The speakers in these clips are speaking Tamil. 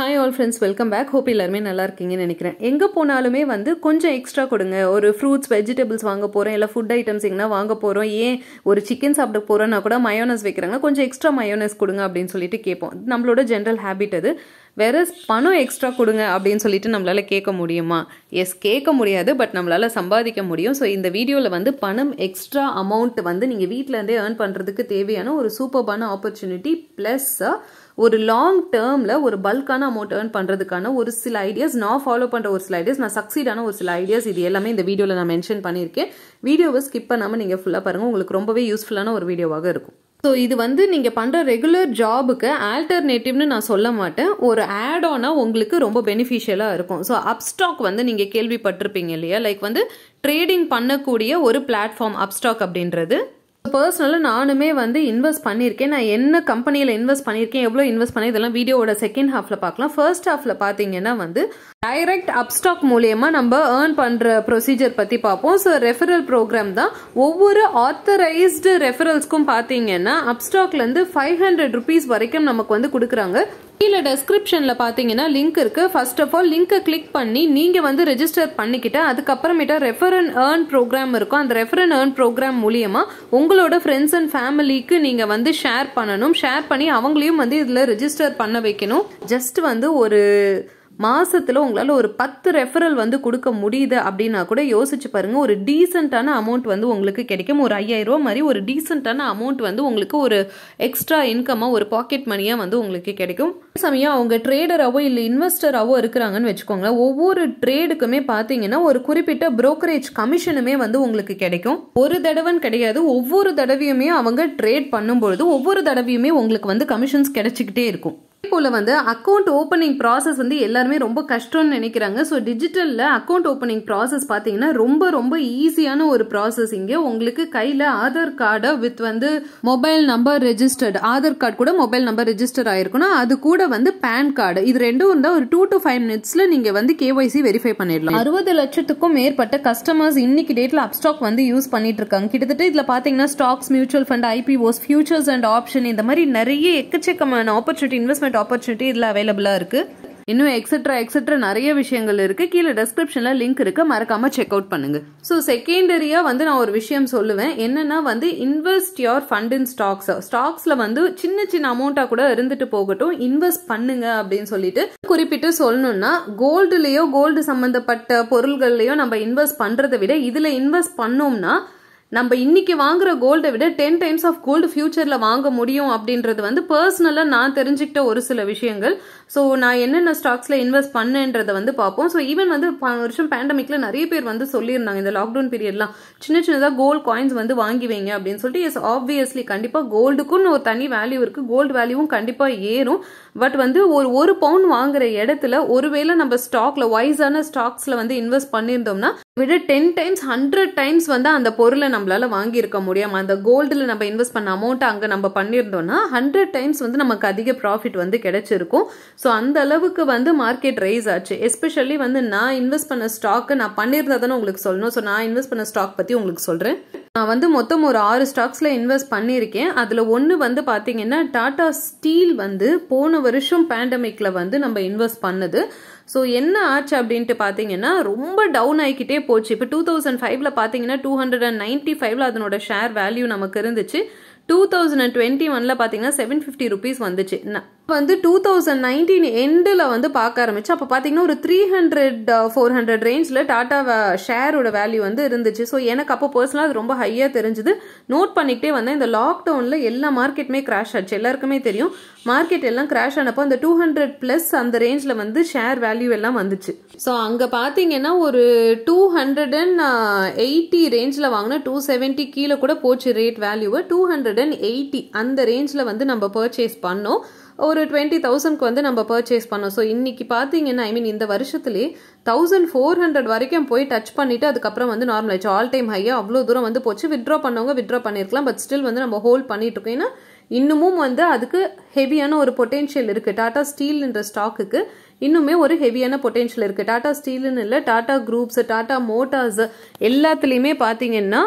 Hi all friends welcome back hope எல்லாருமே நல்லா இருக்கீங்கன்னு நினைக்கிறேன் எங்கே போனாலுமே வந்து கொஞ்சம் எக்ஸ்ட்ரா கொடுங்க ஒரு ஃப்ரூட்ஸ் வெஜிடபிள்ஸ் வாங்க போகிறோம் இல்லை ஃபுட் ஐட்டம்ஸ் எங்கன்னா வாங்க போகிறோம் ஏன் ஒரு சிக்கன் சாப்பிட போகிறோன்னா கூட மயோனஸ் வைக்கிறாங்க கொஞ்சம் எக்ஸ்ட்ரா மயோனஸ் கொடுங்க அப்படின்னு சொல்லிட்டு கேட்போம் நம்மளோட ஜென்ரல் ஹேபிட் அது வேற பணம் எக்ஸ்ட்ரா கொடுங்க அப்படின்னு சொல்லிட்டு நம்மளால் கேட்க முடியுமா எஸ் கேட்க முடியாது பட் நம்மளால் சம்பாதிக்க முடியும் ஸோ இந்த வீடியோவில் வந்து பணம் எக்ஸ்ட்ரா அமௌண்ட் வந்து நீங்கள் வீட்டிலேருந்தே ஏர்ன் பண்ணுறதுக்கு தேவையான ஒரு சூப்பர்பான ஆப்பர்ச்சுனிட்டி ப்ளஸ் ஒரு லாங் டேர்மில் ஒரு பல்கான அமௌண்ட் ஏர்ன் பண்ணுறதுக்கான ஒரு சில ஐடியாஸ் நான் ஃபாலோ பண்ணுற ஒரு சில ஐடியாஸ் நான் சக்ஸீடான ஒரு சில ஐடியாஸ் இது எல்லாமே இந்த வீடியோவில் நான் மென்ஷன் பண்ணியிருக்கேன் வீடியோவை ஸ்கிப் பண்ணாமல் நீங்கள் ஃபுல்லாக பாருங்கள் உங்களுக்கு ரொம்பவே யூஸ்ஃபுல்லான ஒரு வீடியோவாக இருக்கும் ஸோ இது வந்து நீங்கள் பண்ணுற ரெகுலர் ஜாபுக்கு ஆல்டர்னேட்டிவ்னு நான் சொல்ல மாட்டேன் ஒரு ஆட் உங்களுக்கு ரொம்ப பெனிஃபிஷியலாக இருக்கும் ஸோ அப்ஸ்டாக் வந்து நீங்கள் கேள்விப்பட்டிருப்பீங்க இல்லையா லைக் வந்து ட்ரேடிங் பண்ணக்கூடிய ஒரு பிளாட்ஃபார்ம் அப்ஸ்டாக் அப்படின்றது பர்சனலாக நானுமே வந்து இன்வெஸ்ட் பண்ணியிருக்கேன் நான் என்ன கம்பெனியில் இன்வெஸ்ட் பண்ணியிருக்கேன் எவ்வளோ இன்வெஸ்ட் பண்ணி இதெல்லாம் வீடியோவோட செகண்ட் ஹாஃபில் பார்க்கலாம் ஃபர்ஸ்ட் ஹாஃபில் பார்த்தீங்கன்னா வந்து டைரக்ட் அப்ஸ்டாக் மூலியமாக நம்ம ஏர்ன் பண்ணுற ப்ரொசீஜர் பற்றி பார்ப்போம் ஸோ ரெஃபரல் ப்ரோக்ராம் தான் ஒவ்வொரு ஆத்தரைஸ்டு ரெஃபரல்ஸ்க்கும் பார்த்தீங்கன்னா அப்ஸ்டாக்லேருந்து ஃபைவ் ஹண்ட்ரட் ருபீஸ் வரைக்கும் நமக்கு வந்து கொடுக்குறாங்க கீழே டெஸ்கிரிப்ஷனில் பார்த்தீங்கன்னா லிங்க் இருக்குது ஃபர்ஸ்ட் ஆஃப் ஆல் லிங்க்கை கிளிக் பண்ணி நீங்கள் வந்து ரெஜிஸ்டர் பண்ணிக்கிட்டு அதுக்கப்புறமேட்டா ரெஃபரன் ஏர்ன் ப்ரோக்ராம் இருக்கும் அந்த ரெஃபரன் ஏர்ன் ப்ரோக்ராம் மூலியமாக உங்களோட ஃப்ரெண்ட்ஸ் அண்ட் ஃபேமிலிக்கு நீங்கள் வந்து ஷேர் பண்ணணும் ஷேர் பண்ணி அவங்களையும் வந்து இதில் ரெஜிஸ்டர் பண்ண வைக்கணும் ஜஸ்ட் வந்து ஒரு மாசத்துல உங்களால் ஒரு பத்து ரெஃபரல் வந்து கொடுக்க முடியுது அப்படின்னா கூட யோசிச்சு பாருங்கள் ஒரு டீசென்டான அமௌண்ட் வந்து உங்களுக்கு கிடைக்கும் ஒரு ஐயாயிரரூவா மாதிரி ஒரு டீசென்டான அமௌண்ட் வந்து உங்களுக்கு ஒரு எக்ஸ்ட்ரா இன்கமாக ஒரு பாக்கெட் மணியாக வந்து உங்களுக்கு கிடைக்கும் சமயம் அவங்க ட்ரேடராகவோ இல்லை இன்வெஸ்டராகவோ இருக்கிறாங்கன்னு வச்சுக்கோங்க ஒவ்வொரு ட்ரேடுக்குமே பார்த்தீங்கன்னா ஒரு குறிப்பிட்ட புரோக்கரேஜ் கமிஷனுமே வந்து உங்களுக்கு கிடைக்கும் ஒரு தடவைன்னு கிடையாது ஒவ்வொரு தடவையுமே அவங்க ட்ரேட் பண்ணும்பொழுது ஒவ்வொரு தடவையுமே உங்களுக்கு வந்து கமிஷன்ஸ் கிடைச்சிக்கிட்டே இருக்கும் போல வந்து அக்கௌண்ட் ஓப்பனிங் ப்ராசஸ் வந்து எல்லாருமே ரொம்ப கஷ்டம்னு நினைக்கிறாங்க ஸோ டிஜிட்டலில் அக்கௌண்ட் ஓப்பனிங் ப்ராசஸ் பார்த்தீங்கன்னா ரொம்ப ரொம்ப ஈஸியான ஒரு ப்ராசஸ் இங்கே உங்களுக்கு கையில் ஆதார் கார்டை வித் வந்து mobile number registered Aadhaar card கூட மொபைல் நம்பர் ரெஜிஸ்டர் ஆயிருக்கணும் அது கூட வந்து பேன் கார்டு இது ரெண்டும் இருந்தால் ஒரு டூ டு ஃபைவ் மினிட்ஸில் நீங்கள் வந்து கேஒய்சி வெரிஃபை பண்ணிடலாம் அறுபது லட்சத்துக்கும் மேற்பட்ட கஸ்டமர்ஸ் இன்னைக்கு டேட்டில் அப்ஸ்டாக் வந்து யூஸ் பண்ணிட்டு இருக்காங்க கிட்டத்தட்ட இதில் பார்த்தீங்கன்னா stocks mutual fund IPOs futures and option இந்த மாதிரி நிறைய எக்கச்சக்கமான ஆப்பர்ச்சுனிட்டி இன்வெஸ்ட்மெண்ட் கிரேட் ஆப்பர்ச்சுனிட்டி இதில் அவைலபிளாக இருக்குது இன்னும் எக்ஸட்ரா எக்ஸட்ரா நிறைய விஷயங்கள் இருக்குது கீழே டெஸ்கிரிப்ஷனில் லிங்க் இருக்குது மறக்காமல் செக் அவுட் பண்ணுங்கள் ஸோ செகண்டரியாக வந்து நான் ஒரு விஷயம் சொல்லுவேன் என்னென்னா வந்து invest your fund in stocks ஸ்டாக்ஸில் வந்து சின்ன சின்ன அமௌண்ட்டாக கூட இருந்துட்டு போகட்டும் இன்வெஸ்ட் பண்ணுங்க அப்படின்னு சொல்லிட்டு குறிப்பிட்டு சொல்லணும்னா கோல்டுலேயோ கோல்டு சம்மந்தப்பட்ட பொருள்கள்லையோ நம்ம இன்வெஸ்ட் பண்ணுறதை விட இதில் இன்வெஸ்ட் பண்ணோம்னா நம்ம இன்னைக்கு வாங்குற கோல்டை விட டென் டைம்ஸ் ஆஃப் கோல்டு ஃபியூச்சரில் வாங்க முடியும் அப்படின்றது வந்து பர்சனலாக நான் தெரிஞ்சுக்கிட்ட ஒரு சில விஷயங்கள் ஸோ நான் என்னென்ன ஸ்டாக்ஸில் இன்வெஸ்ட் பண்ணேன்றதை வந்து பார்ப்போம் ஸோ ஈவன் வந்து வருஷம் பேண்டமிக்கில் நிறைய பேர் வந்து சொல்லியிருந்தாங்க இந்த லாக்டவுன் பீரியட்லாம் சின்ன சின்னதாக கோல்டு காயின்ஸ் வந்து வாங்கி வைங்க அப்படின்னு சொல்லிட்டு எஸ் ஆப்வியஸ்லி கண்டிப்பாக கோல்டுக்குன்னு ஒரு தனி வேல்யூ இருக்குது கோல்டு வேல்யூவும் கண்டிப்பாக ஏறும் பட் வந்து ஒரு ஒரு பவுன் வாங்குற இடத்துல ஒருவேளை நம்ம ஸ்டாக்ல வைஸான ஸ்டாக்ஸில் வந்து இன்வெஸ்ட் பண்ணியிருந்தோம்னா விட டென் டைம்ஸ் ஹண்ட்ரட் டைம்ஸ் வந்து அந்த பொருளை நம்மளால வாங்கியிருக்க முடியும் அந்த கோல்டில் நம்ம இன்வெஸ்ட் பண்ண அமௌண்ட் அங்கே நம்ம பண்ணியிருந்தோம்னா ஹண்ட்ரட் டைம்ஸ் வந்து நமக்கு அதிக ப்ராஃபிட் வந்து கிடைச்சிருக்கும் ஸோ அந்த அளவுக்கு வந்து மார்க்கெட் ரைஸ் ஆச்சு எஸ்பெஷலி வந்து நான் இன்வெஸ்ட் பண்ண ஸ்டாக்கு நான் பண்ணியிருந்ததுன்னு உங்களுக்கு சொல்லணும் ஸோ நான் இன்வெஸ்ட் பண்ண ஸ்டாக் பற்றி உங்களுக்கு சொல்கிறேன் நான் வந்து மொத்தம் ஒரு ஆறு ஸ்டாக்ஸில் இன்வெஸ்ட் பண்ணியிருக்கேன் அதில் ஒன்று வந்து பார்த்தீங்கன்னா டாடா ஸ்டீல் வந்து போன வருஷம் பேண்டமிக்கில் வந்து நம்ம இன்வெஸ்ட் பண்ணுது ஸோ என்ன ஆச்சு அப்படின்ட்டு பார்த்தீங்கன்னா ரொம்ப டவுன் ஆகிக்கிட்டே போச்சு இப்போ டூ தௌசண்ட் ஃபைவ்ல பார்த்தீங்கன்னா டூ ஹண்ட்ரட் அண்ட் நைன்ட்டி ஃபைவ்ல அதனோட ஷேர் வேல்யூ நமக்கு இருந்துச்சு டூ தௌசண்ட் அண்ட் டுவெண்ட்டி ஒனில் பார்த்தீங்கன்னா செவன் ஃபிஃப்டி ருபீஸ் வந்துச்சு வந்து டூ தௌசண்ட் நைன்டீன் எண்டில் வந்து பார்க்க ஆரம்பிச்சு அப்போ பார்த்தீங்கன்னா ஒரு த்ரீ ஹண்ட்ரட் ஃபோர் ஹண்ட்ரட் ரேஞ்சில் டாட்டா ஷேரோட வேல்யூ வந்து இருந்துச்சு ஸோ எனக்கு அப்போ பர்சனலாக அது ரொம்ப ஹையாக தெரிஞ்சுது நோட் பண்ணிக்கிட்டே வந்தேன் இந்த லாக்டவுனில் எல்லா மார்க்கெட்டுமே கிராஷ் ஆச்சு எல்லாருக்குமே தெரியும் மார்க்கெட் எல்லாம் கிராஷ் ஆனப்போ அந்த டூ ஹண்ட்ரட் ப்ளஸ் அந்த ரேஞ்சில் வந்து ஷேர் வேல்யூ எல்லாம் வந்துச்சு ஸோ அங்கே பார்த்தீங்கன்னா ஒரு டூ ஹண்ட்ரட் அண்ட் எயிட்டி ரேஞ்சில் வாங்கினா டூ செவன்ட்டி கீழே கூட போச்சு ரேட் வேல்யூவை two hundred hundred and eighty அந்த ரேஞ்சில் வந்து நம்ம பர்ச்சேஸ் பண்ணோம் ஒரு டுவெண்ட்டி தௌசண்ட்க்கு வந்து நம்ம பர்ச்சேஸ் பண்ணோம் ஸோ இன்றைக்கி பார்த்தீங்கன்னா ஐ மீன் இந்த வருஷத்துலேயே தௌசண்ட் ஃபோர் ஹண்ட்ரட் வரைக்கும் போய் டச் பண்ணிவிட்டு அதுக்கப்புறம் வந்து நார்மல் ஆச்சு ஆல் டைம் ஹையாக அவ்வளோ தூரம் வந்து போச்சு விட்ரா பண்ணவங்க விட்ரா பண்ணியிருக்கலாம் பட் ஸ்டில் வந்து நம்ம ஹோல்ட் பண்ணிட்டு இருக்கோம் ஏன்னா இன்னமும் வந்து அதுக்கு ஹெவியான ஒரு பொட்டென்ஷியல் இருக்குது டாடா ஸ்டீல்ன்ற ஸ்டாக்குக்கு இன்னுமே ஒரு ஹெவியான பொட்டென்ஷியல் இருக்குது டாடா ஸ்டீல்னு இல்லை டாடா குரூப்ஸ் டாடா மோட்டார்ஸ் எல்லாத்துலேயுமே பார்த்தீங்கன்னா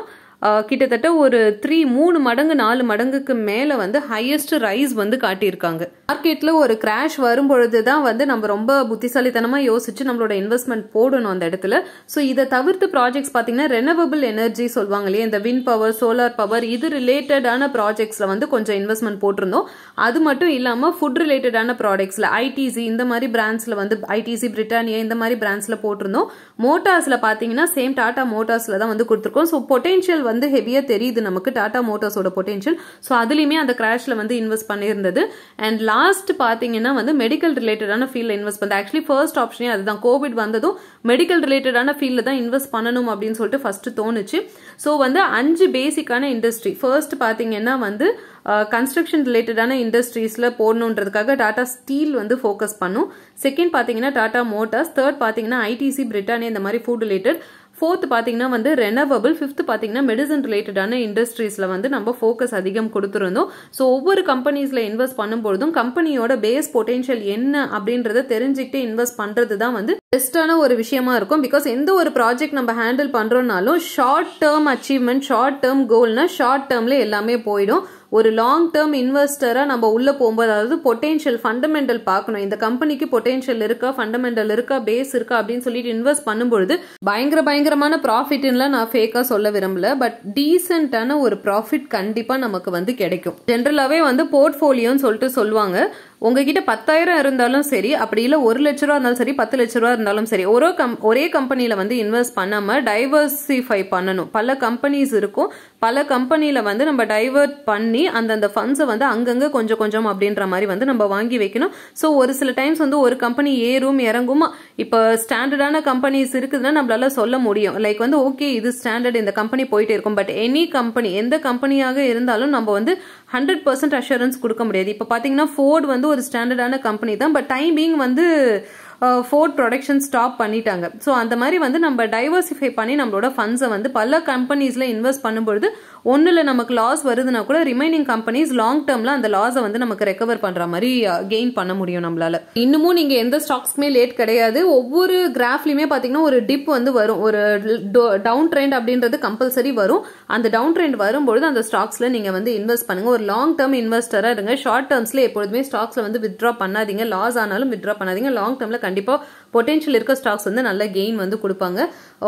கிட்டத்தட்ட ஒரு த்ரீ மூணு மடங்கு நாலு மடங்குக்கு மேலே வந்து ஹையஸ்ட் ரைஸ் வந்து காட்டியிருக்காங்க மார்க்கெட்டில் ஒரு கிராஷ் வரும்பொழுது தான் வந்து நம்ம ரொம்ப புத்திசாலித்தனமாக யோசிச்சு நம்மளோட இன்வெஸ்ட்மெண்ட் போடணும் அந்த இடத்துல ஸோ இதை தவிர்த்து ப்ராஜெக்ட்ஸ் பார்த்தீங்கன்னா ரெனவபிள் எனர்ஜி சொல்லுவாங்க இல்லையா இந்த வின் பவர் சோலார் பவர் இது ரிலேட்டடான ப்ராஜெக்ட்ஸில் வந்து கொஞ்சம் இன்வெஸ்ட்மெண்ட் போட்டிருந்தோம் அது மட்டும் இல்லாமல் ஃபுட் ரிலேட்டடான ப்ராடக்ட்ஸ்ல ஐடிசி இந்த மாதிரி பிராண்ட்ஸ்ல வந்து ஐடிசி பிரிட்டானியா இந்த மாதிரி பிராண்ட்ஸ்ல போட்டிருந்தோம் மோட்டார்ஸில் பார்த்தீங்கன்னா சேம் டாடா மோட்டார்ஸில் தான் வந்து கொடுத்துருக்கோம் ஸோ பொட்டென்ஷியல் வந்து ஹெவியாக தெரியுது நமக்கு டாடா மோட்டார்ஸோட பொட்டென்ஷியல் ஸோ அதுலயுமே அந்த கிராஷ்ல வந்து இன்வெஸ்ட் பண்ணியிருந்தது அண்ட் லாஸ்ட் லாஸ்ட் பார்த்தீங்கன்னா வந்து மெடிக்கல் ரிலேட்டடான ஃபீல்டில் இன்வெஸ்ட் பண்ணுது ஆக்சுவலி ஃபர்ஸ்ட் ஆப்ஷனே அதுதான் கோவிட் வந்ததும் மெடிக்கல் ரிலேட்டடான ஃபீல்டில் தான் இன்வெஸ்ட் பண்ணணும் அப்படின்னு சொல்லிட்டு ஃபஸ்ட்டு தோணுச்சு ஸோ வந்து அஞ்சு பேசிக்கான இண்டஸ்ட்ரி ஃபர்ஸ்ட் பார்த்தீங்கன்னா வந்து கன்ஸ்ட்ரக்ஷன் ரிலேட்டடான இண்டஸ்ட்ரீஸில் போடணுன்றதுக்காக டாடா ஸ்டீல் வந்து ஃபோக்கஸ் பண்ணும் செகண்ட் பார்த்தீங்கன்னா டாடா மோட்டார்ஸ் தேர்ட் பார்த்தீங்கன்னா ஐடிசி பிரிட்டானி இந்த மாதிரி ஃபுட் ரிலேட்டட் ஃபோர்த் பார்த்தீங்கன்னா வந்து ரெனவபிள் ஃபிஃப்த் பார்த்தீங்கன்னா மெடிசன் ரிலேட்டடான இண்டஸ்ட்ரீஸில் வந்து நம்ம ஃபோக்கஸ் அதிகம் கொடுத்துருந்தோம் ஸோ ஒவ்வொரு கம்பெனிஸில் இன்வெஸ்ட் பண்ணும்பொழுதும் கம்பெனியோட பேஸ் பொட்டென்ஷியல் என்ன அப்படின்றத தெரிஞ்சுக்கிட்டு இன்வெஸ்ட் பண்ணுறது தான் வந்து பெஸ்ட்டான ஒரு விஷயமா இருக்கும் பிகாஸ் எந்த ஒரு ப்ராஜெக்ட் நம்ம ஹேண்டில் பண்ணுறோம்னாலும் short term achievement short term கோல்னா ஷார்ட் டேர்ம்ல எல்லாமே போயிடும் ஒரு லாங் டேர்ம் இன்வெஸ்டராக நம்ம உள்ளே போகும்போது அதாவது பொட்டென்ஷியல் ஃபண்டமெண்டல் பார்க்கணும் இந்த கம்பெனிக்கு பொட்டென்ஷியல் இருக்கா ஃபண்டமெண்டல் இருக்கா பேஸ் இருக்கா அப்படின்னு சொல்லிட்டு இன்வெஸ்ட் பண்ணும்பொழுது பயங்கர பயங்கரமான ப்ராஃபிட்லாம் நான் ஃபேக்காக சொல்ல விரும்பல பட் டீசென்டான ஒரு ப்ராஃபிட் கண்டிப்பாக நமக்கு வந்து கிடைக்கும் ஜென்ரலாகவே வந்து போர்ட்ஃபோலியோன்னு சொல்லிட்டு சொல்லுவாங்க உங்ககிட்ட பத்தாயிரம் இருந்தாலும் சரி அப்படி இல்லை ஒரு லட்ச ரூபா இருந்தாலும் சரி பத்து லட்ச ரூபா இருந்தாலும் சரி ஒரு கம் ஒரே கம்பெனியில் வந்து இன்வெஸ்ட் பண்ணாமல் டைவர்சிஃபை பண்ணணும் பல கம்பெனிஸ் இருக்கும் பல கம்பெனியில் வந்து நம்ம டைவர்ட் பண்ணி அந்தந்த ஃபண்ட்ஸை வந்து அங்கங்கே கொஞ்சம் கொஞ்சம் அப்படின்ற மாதிரி வந்து நம்ம வாங்கி வைக்கணும் ஸோ ஒரு சில டைம்ஸ் வந்து ஒரு கம்பெனி ஏறும் இறங்குமா இப்போ ஸ்டாண்டர்டான கம்பெனிஸ் இருக்குதுன்னா நம்மளால சொல்ல முடியும் லைக் வந்து ஓகே இது ஸ்டாண்டர்ட் இந்த கம்பெனி போயிட்டே இருக்கும் பட் எனி கம்பெனி எந்த கம்பெனியாக இருந்தாலும் நம்ம வந்து ஹண்ட்ரட் பர்சன்ட் அஷூரன்ஸ் கொடுக்க முடியாது இப்போ பார்த்தீங்கன்னா ஃபோர்டு வந்து வந்து ஒரு ஸ்டாண்டர்டான கம்பெனி தான் பட் டைமிங் வந்து ஃபோர்ட் ப்ரொடக்ஷன் ஸ்டாப் பண்ணிட்டாங்க ஸோ அந்த மாதிரி வந்து நம்ம டைவர்சிஃபை பண்ணி நம்மளோட ஃபண்ட்ஸை வந்து பல கம்பெனிஸில் இன்வெஸ்ட் பண்ணும்பொழுது ஒன்றில் நமக்கு லாஸ் வருதுன்னா கூட ரிமைனிங் கம்பெனிஸ் லாங் டேர்மில் அந்த லாஸை வந்து நமக்கு ரெக்கவர் பண்ணுற மாதிரி கெயின் பண்ண முடியும் நம்மளால் இன்னமும் நீங்கள் எந்த ஸ்டாக்ஸ்க்குமே லேட் கிடையாது ஒவ்வொரு கிராஃப்லையுமே பார்த்தீங்கன்னா ஒரு டிப் வந்து வரும் ஒரு டவுன் ட்ரெண்ட் அப்படின்றது கம்பல்சரி வரும் அந்த டவுன் ட்ரெண்ட் வரும்பொழுது அந்த ஸ்டாக்ஸில் நீங்கள் வந்து இன்வெஸ்ட் பண்ணுங்கள் ஒரு லாங் டேர்ம் இன்வெஸ்டராக இருங்க ஷார்ட் டேர்ம்ஸில் எப்பொழுதுமே ஸ்டாக்ஸில் வந்து வித்ட்ரா பண்ணாதீங்க லாஸ் ஆனாலும் வித்ரா பண்ணாதீங்க லாங் டேர்மில் கண்டிப்பாக பொட்டென்ஷியல் இருக்க ஸ்டாக்ஸ் வந்து நல்ல கெயின் வந்து கொடுப்பாங்க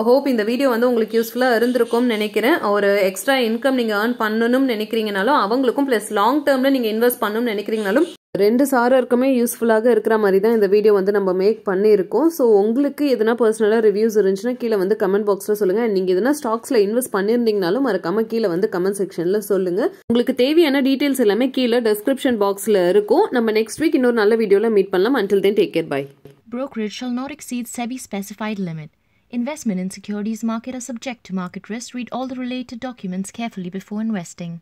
ஹோப் இந்த வீடியோ வந்து உங்களுக்கு யூஸ்ஃபுல்லாக இருந்திருக்கும்னு நினைக்கிறேன் ஒரு எக்ஸ்ட்ரா இன்கம் இன்கம் நீங்கள் ஏர்ன் பண்ணணும்னு நினைக்கிறீங்கனாலும் அவங்களுக்கும் ப்ளஸ் லாங் டேர்ம்ல நீங்கள் இன்வெஸ்ட் பண்ணணும்னு நினைக்கிறீங்கனாலும் ரெண்டு சாரருக்குமே யூஸ்ஃபுல்லாக இருக்கிற மாதிரி தான் இந்த வீடியோ வந்து நம்ம மேக் பண்ணியிருக்கோம் ஸோ உங்களுக்கு எதனா பர்சனலாக ரிவ்யூஸ் இருந்துச்சுன்னா கீழே வந்து கமெண்ட் பாக்ஸில் சொல்லுங்கள் நீங்கள் எதனா ஸ்டாக்ஸில் இன்வெஸ்ட் பண்ணியிருந்தீங்கனாலும் மறக்காமல் கீழே வந்து கமெண்ட் செக்ஷனில் சொல்லுங்கள் உங்களுக்கு தேவையான டீட்டெயில்ஸ் எல்லாமே கீழே டெஸ்கிரிப்ஷன் பாக்ஸில் இருக்கும் நம்ம நெக்ஸ்ட் வீக் இன்னொரு நல்ல வீடியோவில் மீட் பண்ணலாம் until then take care bye ப்ரோக்ரேட் shall not exceed SEBI specified Investment in securities market are subject to market risk. Read all the related documents carefully before investing.